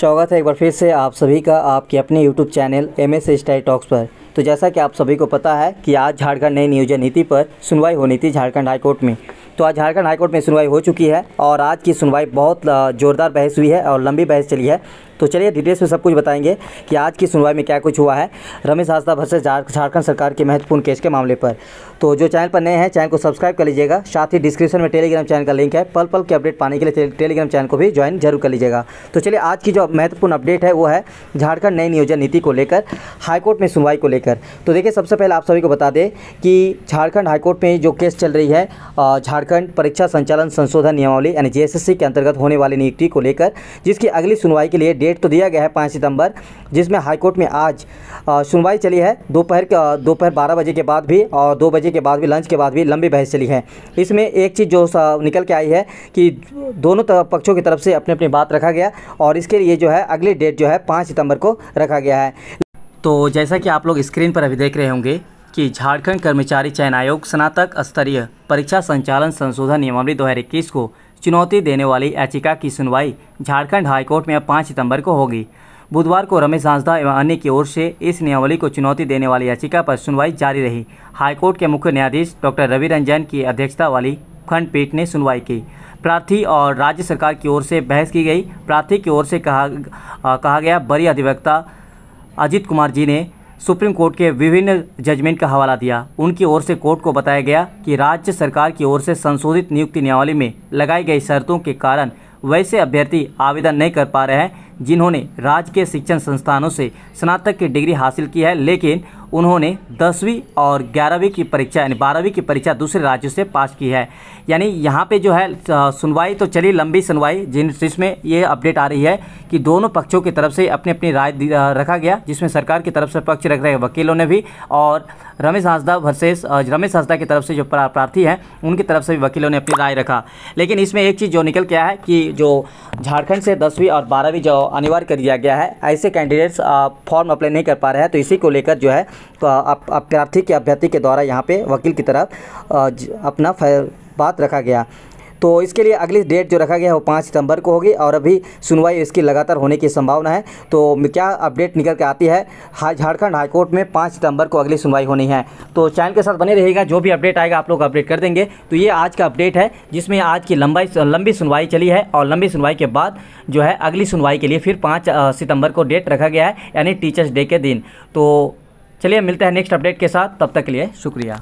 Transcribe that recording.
स्वागत है एक बार फिर से आप सभी का आपके अपने यूट्यूब चैनल एम एस स्टाई टॉक्स पर तो जैसा कि आप सभी को पता है कि आज झारखंड नई नियोजन नीति पर सुनवाई होनी थी झारखंड हाईकोर्ट में तो आज झारखंड हाईकोर्ट में सुनवाई हो चुकी है और आज की सुनवाई बहुत जोरदार बहस हुई है और लंबी बहस चली है तो चलिए डिटेल्स में सब कुछ बताएंगे कि आज की सुनवाई में क्या कुछ हुआ है रमेश हांसदा भर्सेस झारखंड सरकार के महत्वपूर्ण केस के मामले पर तो जो चैनल पर नए हैं चैनल को सब्सक्राइब कर लीजिएगा साथ ही डिस्क्रिप्शन में टेलीग्राम चैनल का लिंक है पल पल के अपडेट पाने के लिए टेलीग्राम चैनल को भी ज्वाइन जरूर कर लीजिएगा तो चलिए आज की जो महत्वपूर्ण अपडेट है वो है झारखंड नई नियोजन नीति को लेकर हाईकोर्ट में सुनवाई को लेकर तो देखिए सबसे पहले आप सभी को बता दें कि झारखंड हाईकोर्ट में जो केस चल रही है झारखंड परीक्षा संचालन संशोधन नियमावली यानी जे के अंतर्गत होने वाली नियुक्ति को लेकर जिसकी अगली सुनवाई के लिए डेट तो दिया गया है पाँच सितंबर जिसमें हाईकोर्ट में आज सुनवाई चली है दोपहर दोपहर बारह बजे के बाद भी और दो बजे के बाद भी लंच के बाद भी लंबी बहस चली है इसमें एक चीज़ जो निकल के आई है कि दोनों पक्षों की तरफ से अपनी अपनी बात रखा गया और इसके लिए जो है अगली डेट जो है पाँच सितंबर को रखा गया है तो जैसा कि आप लोग स्क्रीन पर अभी देख रहे होंगे कि झारखंड कर्मचारी चयन आयोग स्नातक स्तरीय परीक्षा संचालन संशोधन नियमावली 2021 को चुनौती देने वाली याचिका की सुनवाई झारखंड हाईकोर्ट में पाँच सितंबर को होगी बुधवार को रमेश हांसदा एवं अन्य की ओर से इस नियमावली को चुनौती देने वाली याचिका पर सुनवाई जारी रही हाईकोर्ट के मुख्य न्यायाधीश डॉक्टर रवि रंजन की अध्यक्षता वाली खंडपीठ ने सुनवाई की प्रार्थी और राज्य सरकार की ओर से बहस की गई प्रार्थी की ओर से कहा आ, कहा गया बड़ी अधिवक्ता अजित कुमार जी ने सुप्रीम कोर्ट के विभिन्न जजमेंट का हवाला दिया उनकी ओर से कोर्ट को बताया गया कि राज्य सरकार की ओर से संशोधित नियुक्ति नियमावली में लगाई गई शर्तों के कारण वैसे अभ्यर्थी आवेदन नहीं कर पा रहे हैं जिन्होंने राज्य के शिक्षण संस्थानों से स्नातक की डिग्री हासिल की है लेकिन उन्होंने दसवीं और ग्यारहवीं की परीक्षा यानी बारहवीं की परीक्षा दूसरे राज्यों से पास की है यानी यहाँ पे जो है सुनवाई तो चली लंबी सुनवाई जिन जिसमें ये अपडेट आ रही है कि दोनों पक्षों की तरफ से अपनी अपनी राय रखा गया जिसमें सरकार की तरफ से पक्ष रख रहे वकीलों ने भी और रमेश हांसदा वर्सेस रमेश हांसदा की तरफ से जो प्रार्थी हैं उनकी तरफ से भी वकीलों ने अपनी राय रखा लेकिन इसमें एक चीज़ जो निकल के है कि जो झारखंड से दसवीं और बारहवीं जो अनिवार्य कर दिया गया है ऐसे कैंडिडेट्स फॉर्म अप्लाई नहीं कर पा रहे हैं तो इसी को लेकर जो है तो आप अभ्यर्थी के अभ्यर्थी के द्वारा यहाँ पे वकील की तरफ अपना बात रखा गया तो इसके लिए अगली डेट जो रखा गया है वो पाँच सितंबर को होगी और अभी सुनवाई इसकी लगातार होने की संभावना है तो क्या अपडेट निकल के आती है झारखंड हाईकोर्ट में पाँच सितंबर को अगली सुनवाई होनी है तो चैनल के साथ बने रहेगा जो भी अपडेट आएगा आप लोग अपडेट कर देंगे तो ये आज का अपडेट है जिसमें आज की लंबाई लंबी सुनवाई चली है और लंबी सुनवाई के बाद जो है अगली सुनवाई के लिए फिर पाँच सितंबर को डेट रखा गया है यानी टीचर्स डे के दिन तो चलिए मिलते हैं नेक्स्ट अपडेट के साथ तब तक के लिए शुक्रिया